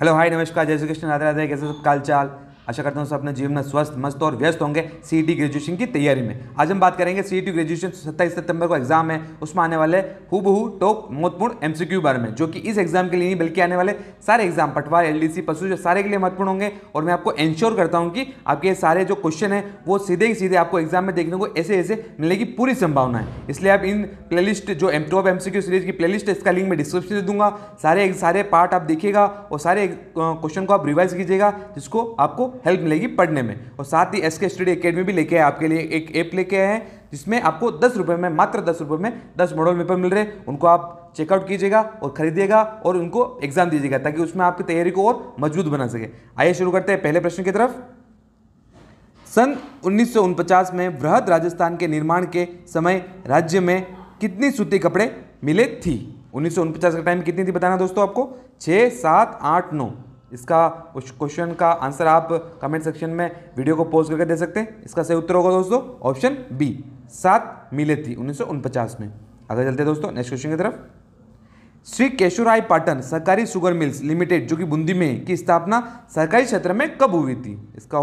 hello hi नमस्कार जय श्री कृष्ण राधे राधे कैसे सब काल चाल आशा करता हूँ सब अपने जीवन में स्वस्थ मस्त और व्यस्त होंगे सी ग्रेजुएशन e की तैयारी में आज हम बात करेंगे सी ग्रेजुएशन e सत्ताईस सितंबर को एग्जाम है उसमें आने वाले हु टॉप महत्वपूर्ण एम सी बारे में जो कि इस एग्जाम के लिए नहीं बल्कि आने वाले सारे एग्जाम पटवार एल डी पशु सारे के लिए महत्वपूर्ण होंगे और मैं आपको एंश्योर करता हूँ कि आपके सारे जो क्वेश्चन है वो सीधे ही सीधे आपको एग्जाम में देखने को ऐसे ऐसे मिलने की पूरी संभावना है इसलिए आप इन प्ले जो एम टॉप एम सीरीज की प्लेलिस्ट इसका लिंक मैं डिस्क्रिप्शन दे दूंगा सारे सारे पार्ट आप देखिएगा और सारे क्वेश्चन को आप रिवाइज कीजिएगा जिसको आपको हेल्प मिलेगी पढ़ने में और साथ ही एस के स्टडी अकेडमी भी लेके आए आपके लिए एक ऐप लेके आए हैं जिसमें आपको दस रुपये में मात्र दस रुपये में दस मॉडल पेपर मिल रहे हैं उनको आप चेकआउट कीजिएगा और खरीदिएगा और उनको एग्जाम दीजिएगा ताकि उसमें आपकी तैयारी को और मजबूत बना सके आइए शुरू करते हैं पहले प्रश्न की तरफ सन उन्नीस में वृहद राजस्थान के निर्माण के समय राज्य में कितनी सूती कपड़े मिले थी उन्नीस का टाइम कितनी थी बताना दोस्तों आपको छः सात आठ नौ इसका उस क्वेश्चन का आंसर आप कमेंट सेक्शन में वीडियो को पोस्ट करके दे सकते हैं इसका सही उत्तर होगा दोस्तों ऑप्शन बी सात मिले थी उन्नीस में आगे चलते हैं दोस्तों नेक्स्ट क्वेश्चन की तरफ श्री केशुराय पाटन सरकारी शुगर मिल्स लिमिटेड जो कि बूंदी में की स्थापना सरकारी क्षेत्र में कब हुई थी इसका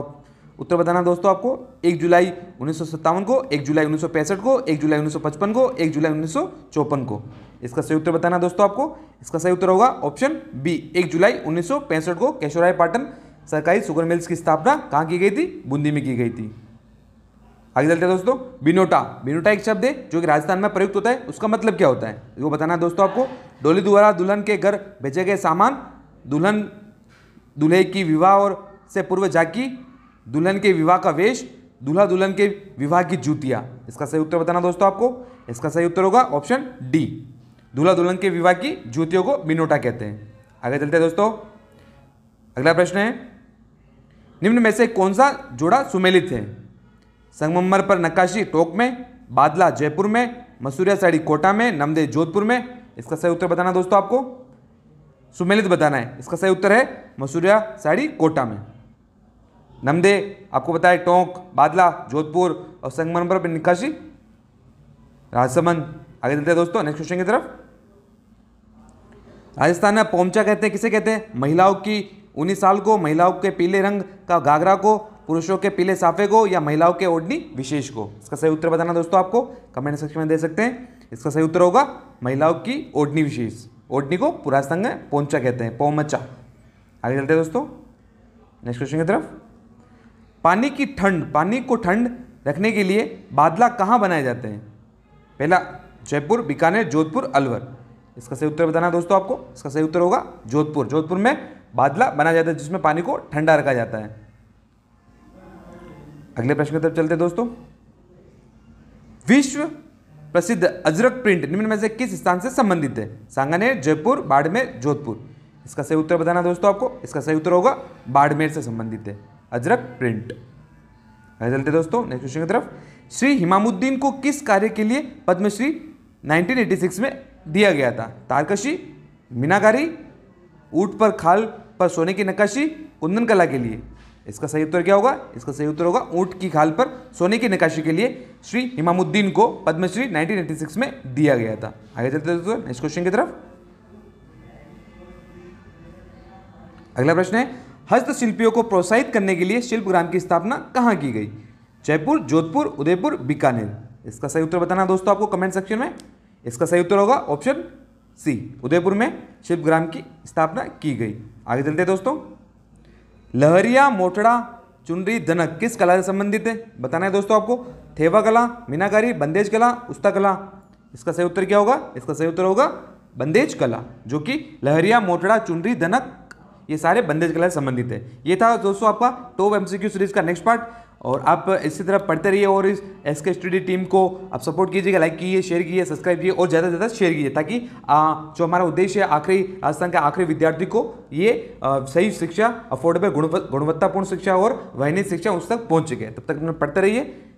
उत्तर बताना दोस्तों आपको एक जुलाई उन्नीस को एक जुलाई उन्नीस को एक जुलाई उन्नीस को एक जुलाई उन्नीस को इसका सही उत्तर बताना दोस्तों आपको इसका सही उत्तर होगा ऑप्शन बी एक जुलाई उन्नीस को केशोराय पाटन सरकारी सुगर मिल्स की स्थापना कहाँ की गई थी बूंदी में की गई थी आगे चलते हैं दोस्तों बिनोटा बिनोटा एक शब्द है जो कि राजस्थान में प्रयुक्त होता है उसका मतलब क्या होता है वो बताना दोस्तों आपको डोली द्वारा दुल्हन के घर भेजे गए सामान दुल्हन दूल्हे की विवाह और से पूर्व जाकी दुल्हन के विवाह का वेश दूल्हा दुल्हन के विवाह की जूतियाँ इसका सही उत्तर बताना दोस्तों आपको इसका सही उत्तर होगा ऑप्शन डी दूल्हा दुल्हन के विवाह की ज्योतियों को मिनोटा कहते हैं आगे चलते हैं दोस्तों अगला प्रश्न है निम्न में से कौन सा जोड़ा सुमेलित है संगमर पर नक्काशी टोक में बादला जयपुर में मसूरिया साड़ी कोटा में नमदे जोधपुर में इसका सही उत्तर बताना दोस्तों आपको सुमेलित बताना है इसका सही उत्तर है मसूरिया साड़ी कोटा में नमदे आपको बताए टोंक बादला जोधपुर और संगमरमर पर निकाशी राजसमंद आगे चलते हैं दोस्तों नेक्स्ट क्वेश्चन की तरफ राजस्थान में पोमचा कहते हैं किसे कहते हैं महिलाओं की उन्नीस साल को महिलाओं के पीले रंग का घाघरा को पुरुषों के पीले साफे को या महिलाओं के ओढ़नी विशेष को इसका सही उत्तर बताना दोस्तों आपको कमेंट सेक्शन में दे सकते हैं इसका सही उत्तर होगा महिलाओं की ओढ़नी विशेष ओढ़नी को पूरा संघ में पोमचा कहते हैं पोमचा आगे चलते हैं दोस्तों नेक्स्ट क्वेश्चन की तरफ पानी की ठंड पानी को ठंड रखने के लिए बादला कहाँ बनाए जाते हैं पहला जयपुर बीकानेर जोधपुर अलवर इसका सही उत्तर बताना दोस्तों आपको इसका सही उत्तर होगा जोधपुर जोधपुर में बादला बनाया जाता है जिसमें पानी को ठंडा रखा जाता है अगले प्रश्न की तरफ चलते हैं दोस्तों विश्व प्रसिद्ध अजरक प्रिंट निम्न में से किस स्थान से संबंधित है सांगानेर जयपुर बाड़मेर जोधपुर इसका सही उत्तर बताना दोस्तों आपको इसका सही उत्तर होगा बाड़मेर से संबंधित है अजरक प्रिंट आगे चलते दोस्तों नेक्स्ट क्वेश्चन की तरफ श्री हिमामुद्दीन को किस कार्य के लिए पद्मश्री 1986 में दिया गया था तारकशी मीनाकारी ऊट पर खाल पर सोने की नक्काशी कुंदन कला के लिए इसका सही उत्तर क्या होगा इसका सही उत्तर होगा ऊँट की खाल पर सोने की निकाशी के लिए श्री हिमामुद्दीन को पद्मश्री 1986 में दिया गया था आगे चलते दोस्तों नेक्स्ट क्वेश्चन की तरफ अगला प्रश्न है हस्तशिल्पियों को प्रोत्साहित करने के लिए शिल्प ग्राम की स्थापना कहाँ की गई जयपुर जोधपुर उदयपुर बीकानेर इसका सही उत्तर बताना दोस्तों आपको कमेंट सेक्शन में इसका सही उत्तर होगा ऑप्शन सी उदयपुर में शिल्पग्राम की स्थापना की गई आगे चलते दोस्तों लहरिया मोटड़ा चुनरी जनक किस कला से संबंधित है बताना है दोस्तों आपको थेवा कला मीनाकारी बंदेज कला उस्ता कला इसका सही उत्तर क्या होगा इसका सही उत्तर होगा बंदेज कला जो कि लहरिया मोटड़ा चुनरी धनक ये सारे बंदेज कला से संबंधित है ये था दोस्तों आपका टॉप एमसीक्यू सीरीज का नेक्स्ट पार्ट और आप इसी तरह पढ़ते रहिए और इस एस के स्टडी टीम को आप सपोर्ट कीजिएगा लाइक कीजिए शेयर कीजिए सब्सक्राइब कीजिए और ज़्यादा से ज़्यादा शेयर कीजिए ताकि आ, जो हमारा उद्देश्य है आखिरी राजस्थान के आखिरी विद्यार्थी को ये आ, सही शिक्षा अफोर्डेबल गुणवत्तापूर्ण शिक्षा और वहनीय शिक्षा उस तक पहुँच सके तब तक पढ़ते रहिए